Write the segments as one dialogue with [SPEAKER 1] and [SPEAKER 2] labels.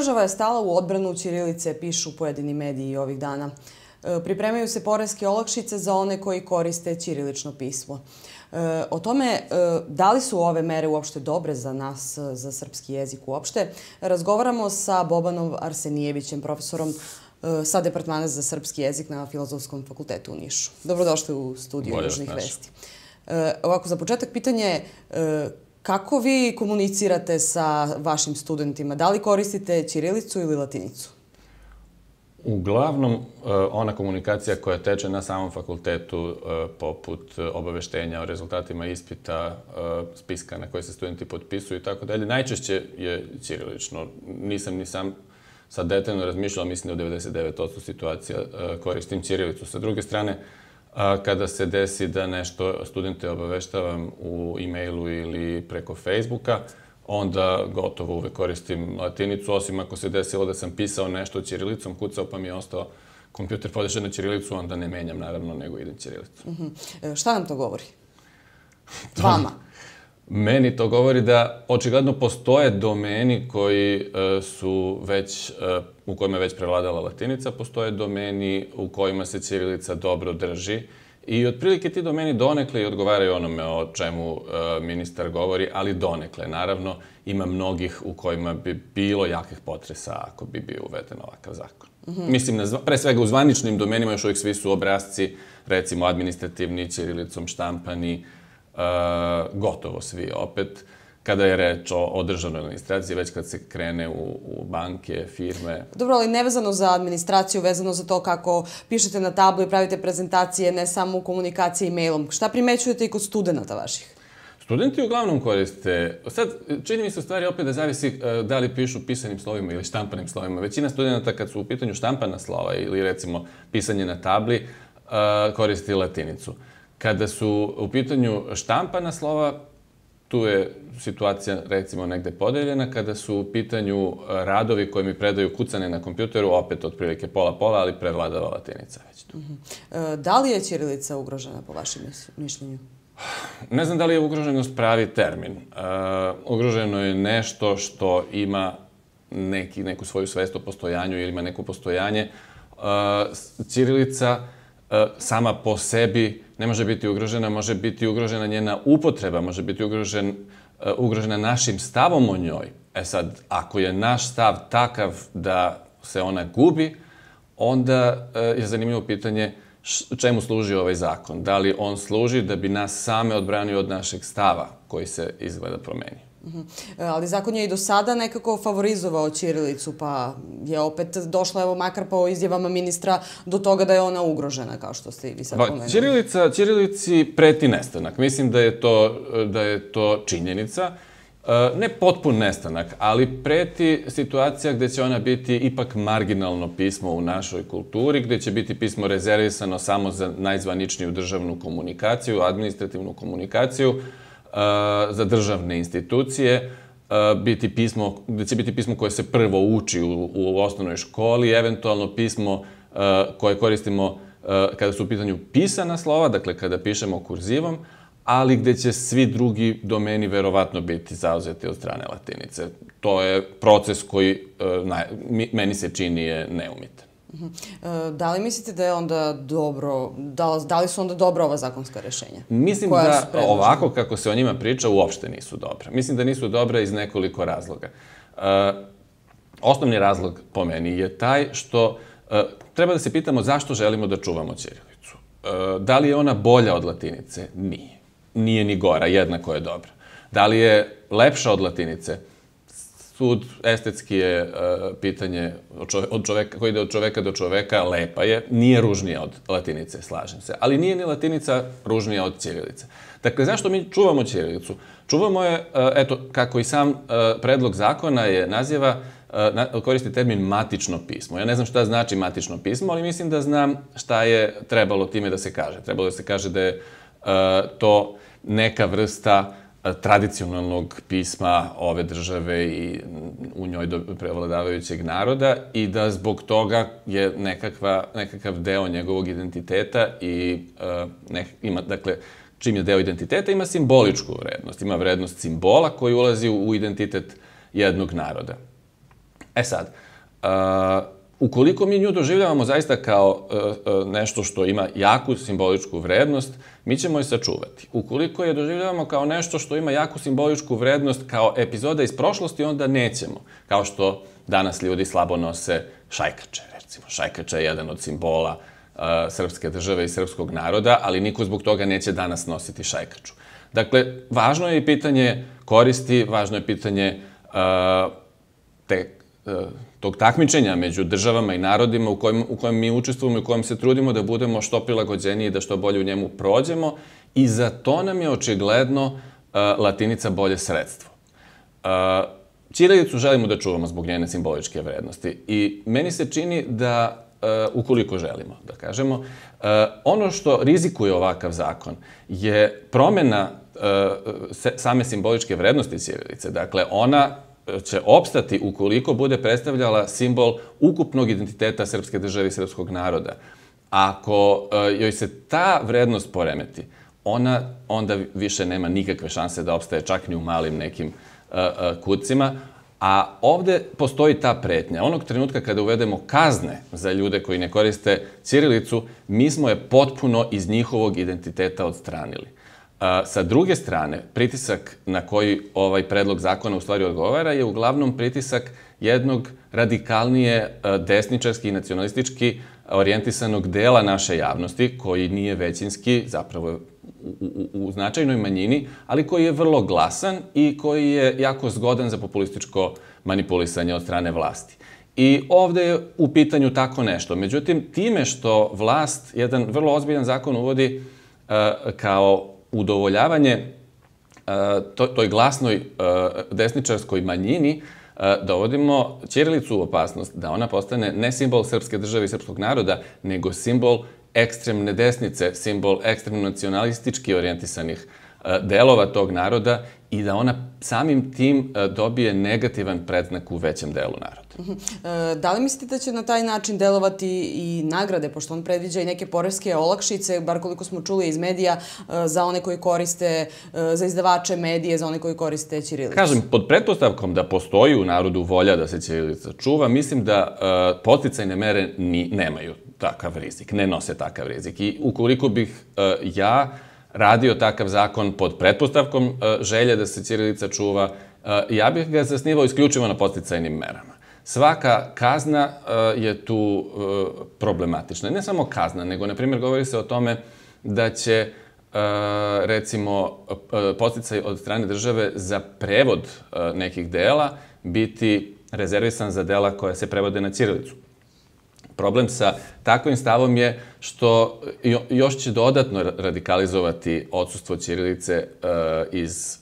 [SPEAKER 1] Država je stala u odbranu Ćirilice, pišu pojedini mediji ovih dana. E, pripremaju se poreske olakšice za one koji koriste ćirilično pismo. E, o tome e, da li su ove mere uopšte dobre za nas, za srpski jezik uopšte, razgovaramo sa Bobanom Arsenijevićem, profesorom sa Departmana za srpski jezik na Filozofskom fakultetu u Nišu. Dobrodošli u studiju Južnih vesti. Ovako, za početak pitanje Kako vi komunicirate sa vašim studentima? Da li koristite ćirilicu ili latinicu?
[SPEAKER 2] Uglavnom, eh, ona komunikacija koja teče na samom fakultetu, eh, poput eh, obaveštenja o rezultatima ispita, spiska na koje se studenti potpisuju i tako dalje, najčešće je ćirilično. Nisam ni sam sad detaljno razmišljala, mislim da u 99% situacija koristim ćirilicu. Sa druge strane, A, kada se desi da nešto studente obaveštavam u e-mailu ili preko Facebooka, onda gotovo uvek koristim latinicu, osim ako se desilo da sam pisao nešto ćirilicom, kucao pa mi je ostao kompjuter podešen na ćirilicu, onda ne menjam naravno, nego idem ćirilicu.
[SPEAKER 1] Mm -hmm. E, šta nam to govori? Vama?
[SPEAKER 2] Meni to govori da očigledno postoje domeni koji e, su već, e, u kojima je već prevladala latinica, postoje domeni u kojima se ćirilica dobro drži i otprilike ti domeni donekle i odgovaraju onome o čemu e, ministar govori, ali donekle. Naravno, ima mnogih u kojima bi bilo jakih potresa ako bi bio uveden ovakav zakon. Mm -hmm. Mislim, na, pre svega u zvaničnim domenima još uvijek svi su obrazci, recimo administrativni, ćirilicom štampani, Uh, gotovo svi opet, kada je reč o, o državnoj administraciji, već kad se krene u, u banke, firme.
[SPEAKER 1] Dobro, ali nevezano za administraciju, vezano za to kako pišete na tablu i pravite prezentacije, ne samo u komunikaciji i mailom. Šta primećujete i kod studenta vaših?
[SPEAKER 2] Studenti uglavnom koriste, sad čini mi se u stvari opet da zavisi uh, da li pišu pisanim slovima ili štampanim slovima. Većina studenta kad su u pitanju štampana slova ili recimo pisanje na tabli, uh, koristi latinicu. Kada su u pitanju štampana slova, tu je situacija recimo negde podeljena, kada su u pitanju e, radovi koje mi predaju kucane na kompjuteru, opet otprilike pola-pola, ali prevladava latinica već tu. Mhm.
[SPEAKER 1] E, da li je Ćirilica ugrožena po vašem mišljenju?
[SPEAKER 2] Ne znam da li je ugroženost pravi termin. E, ugroženo je nešto što ima neki, neku svoju svest o postojanju ili ima neko postojanje. Ćirilica sama po sebi ne može biti ugrožena, može biti ugrožena njena upotreba, može biti ugrožen, eh, ugrožena našim stavom o njoj. E sad, ako je naš stav takav da se ona gubi, onda eh, je zanimljivo pitanje čemu služi ovaj zakon. Da li on služi da bi nas same odbranio od našeg stava koji se izgleda promenio?
[SPEAKER 1] Uh mhm. -huh. E, ali zakon je i do sada nekako favorizovao Ćirilicu, pa je opet došla, evo makar po izjavama ministra, do toga da je ona ugrožena, kao što ste i vi sad pa, pomenuli.
[SPEAKER 2] Ćirilica, Ćirilici preti nestanak. Mislim da je to, da je to činjenica. E, ne potpun nestanak, ali preti situacija gde će ona biti ipak marginalno pismo u našoj kulturi, gde će biti pismo rezervisano samo za najzvaničniju državnu komunikaciju, administrativnu komunikaciju, Eh, za državne institucije, eh, biti pismo, gde će biti pismo koje se prvo uči u, u osnovnoj školi, eventualno pismo eh, koje koristimo kada su u pitanju pisana slova, dakle kada pišemo kurzivom, ali gde će svi drugi domeni verovatno biti zauzeti od strane latinice. To je proces koji na, meni se čini je neumitan.
[SPEAKER 1] Mhm. E, da li mislite da je onda dobro, da, da li su onda dobra ova zakonska rešenja?
[SPEAKER 2] Mislim da ovako kako se o njima priča uopšte nisu dobra. Mislim da nisu dobra iz nekoliko razloga. E, osnovni razlog po meni je taj što e, treba da se pitamo zašto želimo da čuvamo Ćirilicu. da li je ona bolja od latinice? Nije. Nije ni gora, jednako je dobra. Da li je lepša od latinice? sud, estetski je uh, pitanje od čoveka, od čoveka, koji ide od čoveka do čoveka, lepa je, nije ružnija od latinice, slažem se, ali nije ni latinica ružnija od ćirilice. Dakle, zašto mi čuvamo ćirilicu? Čuvamo je, uh, eto, kako i sam uh, predlog zakona je naziva, na, koristi termin matično pismo. Ja ne znam šta znači matično pismo, ali mislim da znam šta je trebalo time da se kaže. Trebalo da se kaže da je to neka vrsta tradicionalnog pisma ove države i u njoj prevladavajućeg naroda i da zbog toga je nekakva, nekakav deo njegovog identiteta i e, ne, ima, dakle, čim je deo identiteta, ima simboličku vrednost. Ima vrednost simbola koji ulazi u identitet jednog naroda. E sad, uh, Ukoliko mi nju doživljavamo zaista kao e, e, nešto što ima jaku simboličku vrednost, mi ćemo je sačuvati. Ukoliko je doživljavamo kao nešto što ima jaku simboličku vrednost kao epizoda iz prošlosti, onda nećemo. Kao što danas ljudi slabo nose šajkače, recimo. Šajkača je jedan od simbola e, srpske države i srpskog naroda, ali niko zbog toga neće danas nositi šajkaču. Dakle, važno je i pitanje koristi, važno je pitanje te tog takmičenja među državama i narodima u kojem, u kojem mi učestvujemo i u kojem se trudimo da budemo što prilagođeniji i da što bolje u njemu prođemo i za to nam je očigledno uh, latinica bolje sredstvo. Uh, Ćirilicu želimo da čuvamo zbog njene simboličke vrednosti i meni se čini da uh, ukoliko želimo, da kažemo. Uh, ono što rizikuje ovakav zakon je promena same simboličke vrednosti ćirilice. Dakle, ona će opstati ukoliko bude predstavljala simbol ukupnog identiteta srpske države i srpskog naroda. Ako e, joj se ta vrednost poremeti, ona onda više nema nikakve šanse da opstaje čak ni u malim nekim e, e, kucima, a ovde postoji ta pretnja. Onog trenutka kada uvedemo kazne za ljude koji ne koriste Cirilicu, mi smo je potpuno iz njihovog identiteta odstranili. A, sa druge strane, pritisak na koji ovaj predlog zakona u stvari odgovara je uglavnom pritisak jednog radikalnije e, desničarski i nacionalistički orijentisanog dela naše javnosti, koji nije većinski, zapravo U, u, u značajnoj manjini, ali koji je vrlo glasan i koji je jako zgodan za populističko manipulisanje od strane vlasti. I ovde je u pitanju tako nešto. Međutim, time što vlast jedan vrlo ozbiljan zakon uvodi uh, kao udovoljavanje e, toj glasnoj e, desničarskoj manjini e, dovodimo da Ćirilicu u opasnost, da ona postane ne simbol srpske države i srpskog naroda, nego simbol ekstremne desnice, simbol ekstremno nacionalistički orijentisanih delova tog naroda i da ona samim tim dobije negativan predznak u većem delu naroda.
[SPEAKER 1] Eh, da li mislite da će na taj način delovati i nagrade, pošto on predviđa i neke poreske olakšice, bar koliko smo čuli iz medija, eh, za one koji koriste, eh, za izdavače medije, za one koji koriste Ćirilicu? Kažem,
[SPEAKER 2] pod pretpostavkom da postoji u narodu volja da se Ćirilica čuva, mislim da poticajne mere ni, nemaju takav rizik, ne nose takav rizik. I ukoliko bih ja radio takav zakon pod pretpostavkom želje da se Ćirilica čuva, ja bih ga zasnivao isključivo na posticajnim merama. Svaka kazna e, je tu e, problematična. Ne samo kazna, nego, na primjer, govori se o tome da će e, recimo posticaj od strane države za prevod nekih dela biti rezervisan za dela koja se prevode na cirilicu. Problem sa takvim stavom je što još će dodatno radikalizovati odsustvo ćirilice iz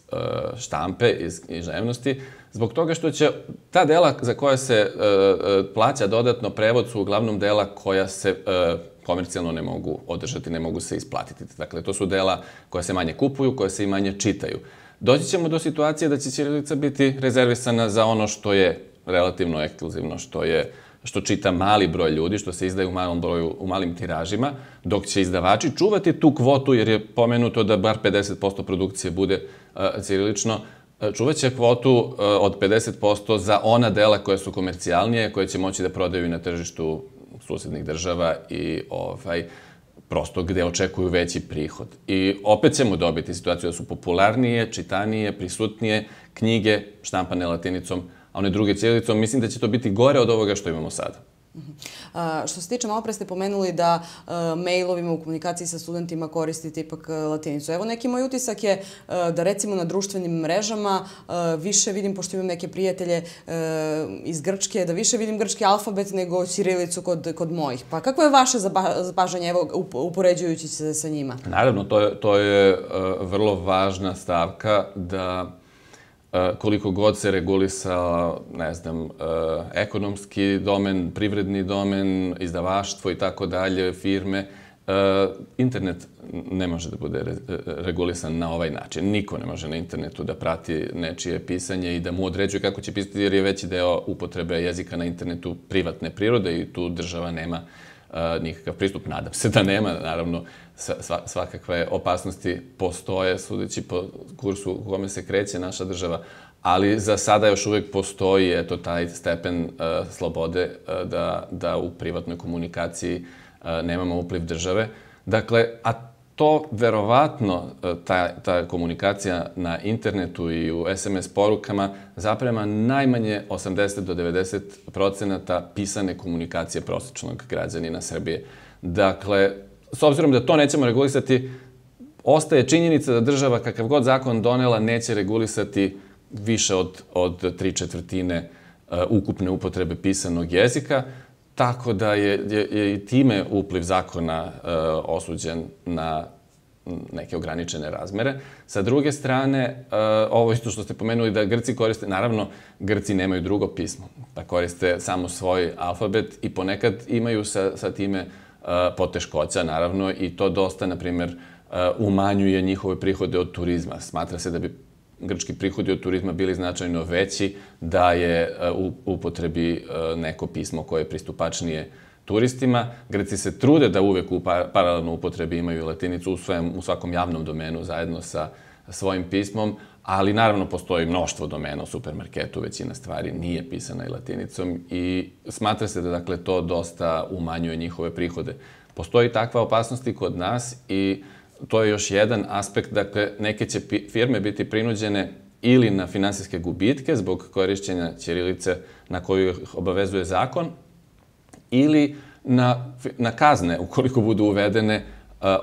[SPEAKER 2] štampe, iz književnosti, Zbog toga što će ta dela za koja se e, e, plaća dodatno prevod su uglavnom dela koja se e, komercijalno ne mogu održati, ne mogu se isplatiti. Dakle, to su dela koja se manje kupuju, koja se i manje čitaju. Doći ćemo do situacije da će Ćirilica biti rezervisana za ono što je relativno ekskluzivno, što je što čita mali broj ljudi, što se izdaje u malom broju, u malim tiražima, dok će izdavači čuvati tu kvotu, jer je pomenuto da bar 50% produkcije bude uh, e, cirilično, uh, E, čuvaće kvotu e, od 50% za ona dela koja su komercijalnije, koje će moći da prodaju na tržištu susednih država i ovaj, prosto gde očekuju veći prihod. I opet ćemo dobiti situaciju da su popularnije, čitanije, prisutnije knjige štampane latinicom, a one druge ćirilicom. Mislim da će to biti gore od ovoga što imamo sada.
[SPEAKER 1] Mhm. A, što se tiče, malo pre ste pomenuli da a, e, mailovima u komunikaciji sa studentima koristite ipak e, latinicu. Evo neki moj utisak je a, e, da recimo na društvenim mrežama a, više vidim, pošto imam neke prijatelje a, iz Grčke, da više vidim grčki alfabet nego sirilicu kod, kod mojih. Pa kako je vaše zapažanje, evo, upoređujući se sa njima?
[SPEAKER 2] Naravno, to je, to je vrlo važna stavka da Eh, koliko god se regulisao, ne znam, eh, ekonomski domen, privredni domen, izdavaštvo i tako dalje, firme, eh, internet ne može da bude regulisan na ovaj način. Niko ne može na internetu da prati nečije pisanje i da mu određuje kako će pisati, jer je veći deo upotrebe jezika na internetu privatne prirode i tu država nema uh, Eh, nikakav pristup. Nadam se da nema, naravno, svakakve opasnosti postoje, sudeći po kursu u kome se kreće naša država, ali za sada još uvek postoji eto, taj stepen uh, slobode uh, da, da u privatnoj komunikaciji uh, nemamo upliv države. Dakle, a to verovatno e, ta, ta komunikacija na internetu i u SMS porukama zaprema najmanje 80 do 90 procenata pisane komunikacije prosječnog građanina Srbije. Dakle, s obzirom da to nećemo regulisati, ostaje činjenica da država kakav god zakon donela neće regulisati više od, od tri četvrtine uh, ukupne upotrebe pisanog jezika, Tako da je, je, je i time upliv zakona e, osuđen na neke ograničene razmere. Sa druge strane, e, ovo isto što ste pomenuli da Grci koriste, naravno, Grci nemaju drugo pismo, da koriste samo svoj alfabet i ponekad imaju sa, sa time e, poteškoća, naravno, i to dosta, na primjer, umanjuje njihove prihode od turizma. Smatra se da bi grčki prihodi od turizma bili značajno veći da je e, u upotrebi e, neko pismo koje je pristupačnije turistima. Greci se trude da uvek u pa, paralelno upotrebi imaju latinicu u, svojem, u svakom javnom domenu zajedno sa svojim pismom, ali naravno postoji mnoštvo domena u supermarketu, većina stvari nije pisana i latinicom i smatra se da dakle to dosta umanjuje njihove prihode. Postoji takva opasnost i kod nas i uh, to je još jedan aspekt, dakle, neke će firme biti prinuđene ili na finansijske gubitke zbog korišćenja ćirilice na koju ih obavezuje zakon, ili na, na kazne ukoliko budu uvedene e,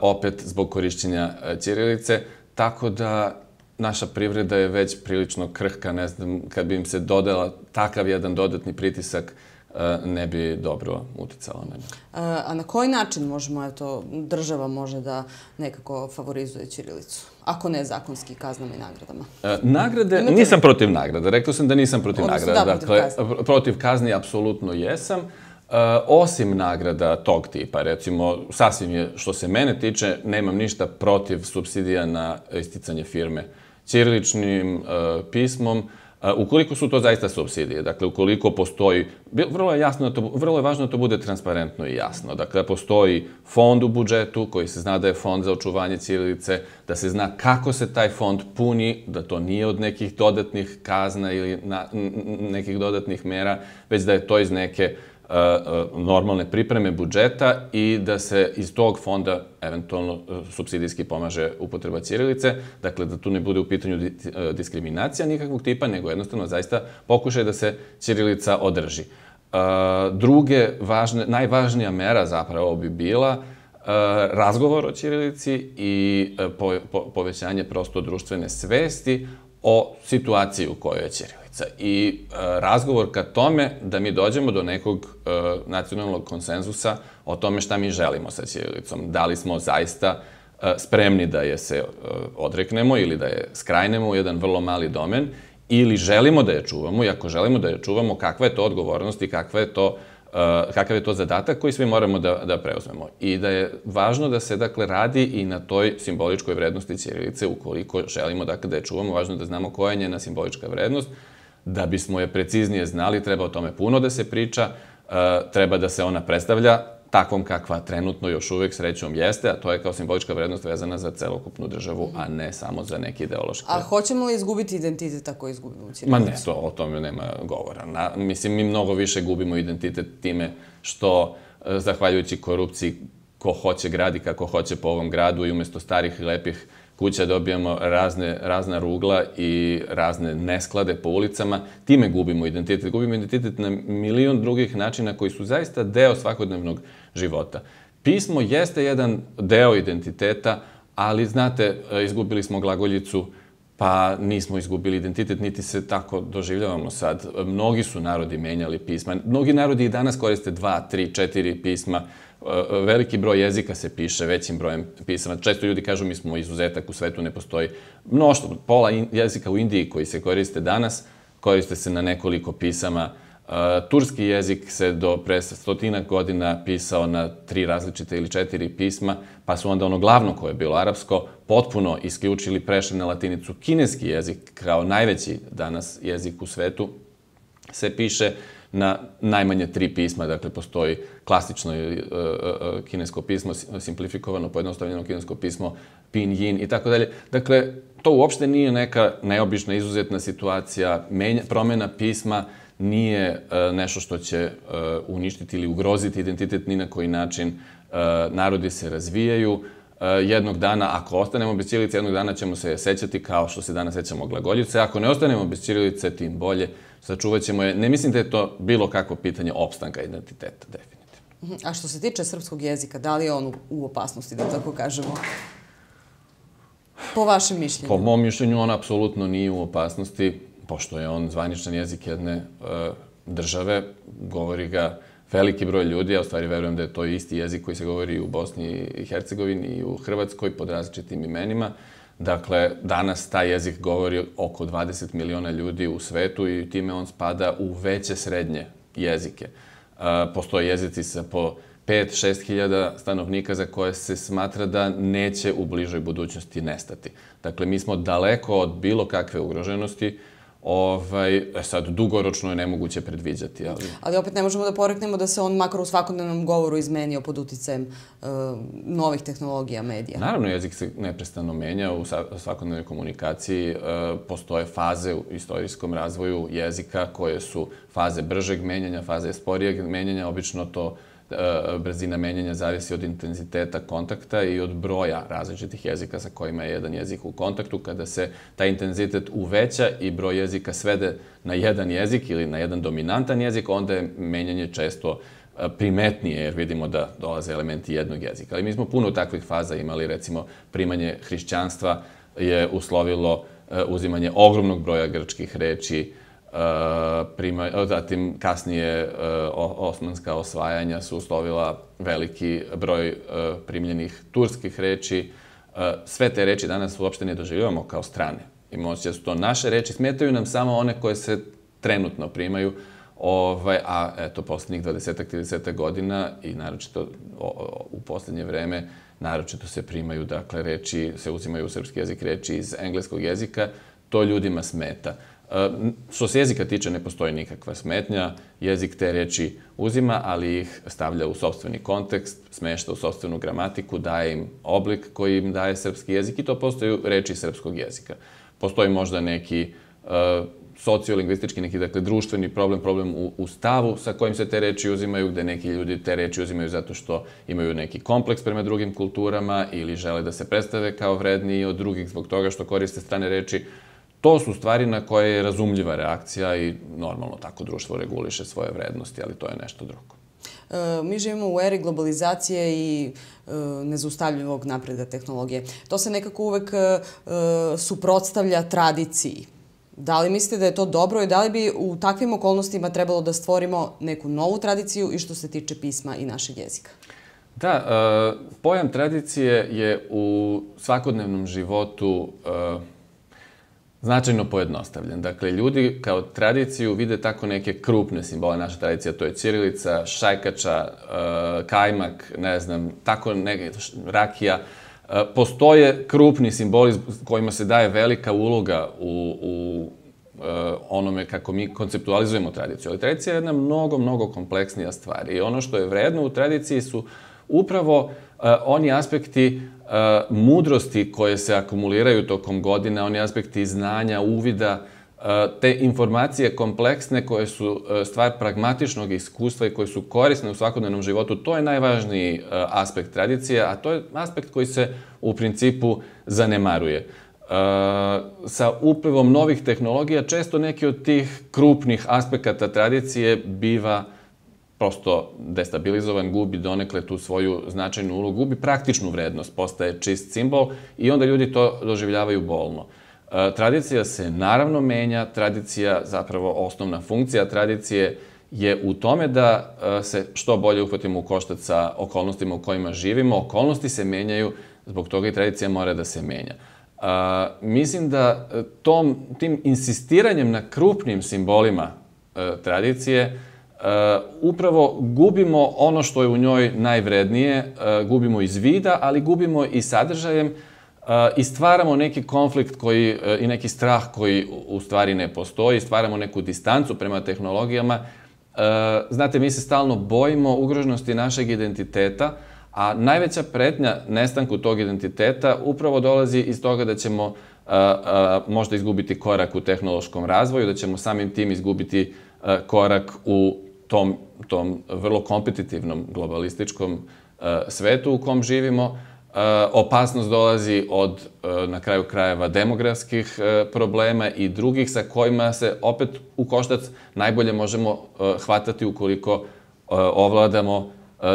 [SPEAKER 2] opet zbog korišćenja e, ćirilice, tako da naša privreda je već prilično krhka, ne znam, kad bi im se dodala takav jedan dodatni pritisak E, ne bi dobro uticala na
[SPEAKER 1] njega. A na koji način možemo, eto, država može da nekako favorizuje Ćirilicu? Ako ne zakonski kaznama i nagradama.
[SPEAKER 2] E, nagrade, nisam protiv nagrada. Rekao sam da nisam protiv Odnosno, nagrada. Da, protiv dakle, kazni. protiv kazni apsolutno jesam. E, osim nagrada tog tipa, recimo, sasvim je, što se mene tiče, nemam ništa protiv subsidija na isticanje firme. Ćiriličnim pismom, ukoliko su to zaista subsidije, dakle, ukoliko postoji, vrlo je, jasno da to, vrlo je važno da to bude transparentno i jasno. Dakle, da postoji fond u budžetu koji se zna da je fond za očuvanje cirilice, da se zna kako se taj fond puni, da to nije od nekih dodatnih kazna ili na, nekih dodatnih mera, već da je to iz neke E, e, normalne pripreme budžeta i da se iz tog fonda eventualno e, subsidijski pomaže upotreba cirilice, dakle da tu ne bude u pitanju diskriminacija nikakvog tipa, nego jednostavno zaista pokušaj da se cirilica održi. Druge, važne, najvažnija mera zapravo bi bila razgovor o Ćirilici i po, po, povećanje prosto društvene svesti o situaciji u kojoj je Ćirilica i e, razgovor ka tome da mi dođemo do nekog e, nacionalnog konsenzusa o tome šta mi želimo sa Ćirilicom. Da li smo zaista e, spremni da je se e, odreknemo ili da je skrajnemo u jedan vrlo mali domen ili želimo da je čuvamo i ako želimo da je čuvamo kakva je to odgovornost i kakva je to Eh, kakav je to zadatak koji svi moramo da, da preuzmemo. I da je važno da se, dakle, radi i na toj simboličkoj vrednosti Ćirilice ukoliko želimo, dakle, da je čuvamo, važno da znamo koja je njena simbolička vrednost, da bismo je preciznije znali, treba o tome puno da se priča, eh, treba da se ona predstavlja takvom kakva trenutno još uvek srećom jeste, a to je kao simbolička vrednost vezana za celokupnu državu, a ne samo za neki ideološki.
[SPEAKER 1] A hoćemo li izgubiti identitet ako izgubimo ćirilicu? Ma ne,
[SPEAKER 2] to, o tome nema govora. Na, mislim, mi mnogo više gubimo identitet time što, e, zahvaljujući korupciji, ko hoće gradi kako hoće po ovom gradu i umesto starih lepih kuća dobijamo razne, razna rugla i razne nesklade po ulicama, time gubimo identitet. Gubimo identitet na milion drugih načina koji su zaista deo svakodnevnog života. Pismo jeste jedan deo identiteta, ali znate, e, izgubili smo glagoljicu uh, pa nismo izgubili identitet, niti se tako doživljavamo sad. Mnogi su narodi menjali pisma. Mnogi narodi i danas koriste dva, tri, četiri pisma. E, e, veliki broj jezika se piše većim brojem pisama. Često ljudi kažu mi smo izuzetak, u svetu ne postoji mnoštvo. Pola jezika u Indiji koji se koriste danas koriste se na nekoliko pisama Uh, turski jezik se do pre stotina godina pisao na tri različite ili četiri pisma, pa su onda ono glavno koje je bilo arapsko potpuno isključili, prešli na latinicu. Kineski jezik, kao najveći danas jezik u svetu, se piše na najmanje tri pisma, dakle postoji klasično uh, uh, kinesko pismo, simplifikovano, pojednostavljeno kinesko pismo, pinyin i tako dalje. Dakle, to uopšte nije neka neobična, izuzetna situacija, menja, promena pisma, uh, nije e, nešto što će e, uništiti ili ugroziti identitet ni na koji način. E, narodi se razvijaju, jednog dana, ako ostanemo bez ćirilice, jednog dana ćemo se sećati kao što se danas sećamo glagoljice. Ako ne ostanemo bez ćirilice, tim bolje. Sačuvat ćemo je. Ne mislim da je to bilo kakvo pitanje opstanka identiteta,
[SPEAKER 1] definitivno. A što se tiče srpskog jezika, da li je on u opasnosti, da tako kažemo? Po vašem mišljenju? Po mom
[SPEAKER 2] mišljenju, on apsolutno nije u opasnosti pošto je on zvaničan jezik jedne e, države, govori ga veliki broj ljudi, a u stvari verujem da je to isti jezik koji se govori i u Bosni i Hercegovini i u Hrvatskoj pod različitim imenima. Dakle, danas taj jezik govori oko 20 miliona ljudi u svetu i time on spada u veće srednje jezike. E, postoje jezici sa po 5-6 hiljada stanovnika za koje se smatra da neće u bližoj budućnosti nestati. Dakle, mi smo daleko od bilo kakve ugroženosti, Ovaj, e sad, dugoročno je nemoguće predviđati. Ali...
[SPEAKER 1] ali opet ne možemo da poreknemo da se on makar u svakodnevnom govoru izmenio pod uticajem uh, novih tehnologija, medija. Naravno,
[SPEAKER 2] jezik se neprestano menja u svakodnevnoj komunikaciji. Uh, postoje faze u istorijskom razvoju jezika koje su faze bržeg menjanja, faze sporijeg menjanja. Obično to uh, Eh, brzina menjanja zavisi od intenziteta kontakta i od broja različitih jezika sa kojima je jedan jezik u kontaktu. Kada se taj intenzitet uveća i broj jezika svede na jedan jezik ili na jedan dominantan jezik, onda je menjanje često eh, primetnije, jer vidimo da dolaze elementi jednog jezika. Ali mi smo puno takvih faza imali, recimo, primanje hrišćanstva je uslovilo eh, uzimanje ogromnog broja grčkih reči, E, prima, e, zatim kasnije e, osmanska osvajanja su uslovila veliki broj primljenih turskih reči. Sve te reči danas uopšte ne doživljavamo kao strane. Imamo osjeća su to naše reči, smetaju nam samo one koje se trenutno primaju, Ovaj, a eto, poslednjih 20-30 godina i naročito u poslednje vreme, naročito se primaju, dakle, reči, se uzimaju u srpski jezik reči iz engleskog jezika, to ljudima smeta. E, što se jezika tiče, ne postoji nikakva smetnja. Jezik te reči uzima, ali ih stavlja u sobstveni kontekst, smešta u sobstvenu gramatiku, daje im oblik koji im daje srpski jezik i to postoju reči srpskog jezika. Postoji možda neki e, sociolingvistički, neki dakle društveni problem, problem u, u stavu sa kojim se te reči uzimaju, gde neki ljudi te reči uzimaju zato što imaju neki kompleks prema drugim kulturama ili žele da se predstave kao vredniji od drugih zbog toga što koriste strane reči. To su stvari na koje je razumljiva reakcija i normalno tako društvo reguliše svoje vrednosti, ali to je nešto drugo.
[SPEAKER 1] E, mi živimo u eri globalizacije i e, nezaustavljivog napreda tehnologije. To se nekako uvek e, suprotstavlja tradiciji. Da li mislite da je to dobro i da li bi u takvim okolnostima trebalo da stvorimo neku novu tradiciju i što se tiče pisma i našeg jezika?
[SPEAKER 2] Da, e, pojam tradicije je u svakodnevnom životu e, značajno pojednostavljen. Dakle, ljudi kao tradiciju vide tako neke krupne simbole naša tradicija, to je Ćirilica, šajkača, e, kajmak, ne znam, tako neke, rakija. E, postoje krupni simboli kojima se daje velika uloga u, u e, onome kako mi konceptualizujemo tradiciju. Ali tradicija je jedna mnogo, mnogo kompleksnija stvar i ono što je vredno u tradiciji su uh, upravo e, oni aspekti e, mudrosti koje se akumuliraju tokom godina, oni aspekti znanja, uvida, e, te informacije kompleksne koje su stvar pragmatičnog iskustva i koje su korisne u svakodnevnom životu, to je najvažniji aspekt tradicije, a to je aspekt koji se u principu zanemaruje. Sa uplivom novih tehnologija često neki od tih krupnih aspekata tradicije biva prosto destabilizovan, gubi donekle tu svoju značajnu ulogu, gubi praktičnu vrednost, postaje čist simbol i onda ljudi to doživljavaju bolno. E, tradicija se naravno menja, tradicija, zapravo osnovna funkcija tradicije je u tome da e, se što bolje uhvatimo u koštac sa okolnostima u kojima živimo, okolnosti se menjaju, zbog toga i tradicija mora da se menja. A, e, mislim da tom, tim insistiranjem na krupnim simbolima tradicije, Uh, upravo gubimo ono što je u njoj najvrednije, uh, gubimo iz vida, ali gubimo i sadržajem uh, i stvaramo neki konflikt koji, i neki strah koji u stvari ne postoji, stvaramo neku distancu prema tehnologijama. Znate, mi se stalno bojimo ugroženosti našeg identiteta, a najveća pretnja nestanku tog identiteta upravo dolazi iz toga da ćemo možda izgubiti korak u tehnološkom razvoju, da ćemo samim tim izgubiti korak u tom, tom vrlo kompetitivnom globalističkom uh, svetu u kom živimo, e, opasnost dolazi od, e, na kraju krajeva, demografskih problema i drugih sa kojima se opet u koštac najbolje možemo hvatati ukoliko ovladamo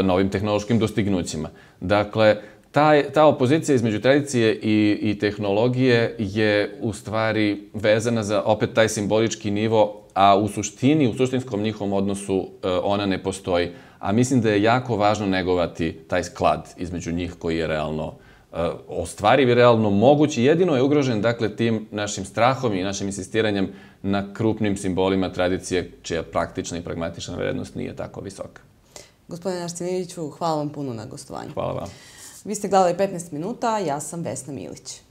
[SPEAKER 2] novim tehnološkim dostignućima. Dakle, Ta, ta opozicija između tradicije i, i tehnologije je u stvari vezana za opet taj simbolički nivo, a u suštini, u suštinskom njihovom odnosu e, ona ne postoji. A mislim da je jako važno negovati taj sklad između njih koji je realno e, ostvariv i realno moguć i jedino je ugrožen dakle tim našim strahom i našim insistiranjem na krupnim simbolima tradicije čija praktična i pragmatična vrednost nije tako visoka.
[SPEAKER 1] Gospodine Arstinijeviću, hvala vam puno na gostovanju. Hvala vam. Vi ste gledali 15 minuta, ja sam Vesna Milić.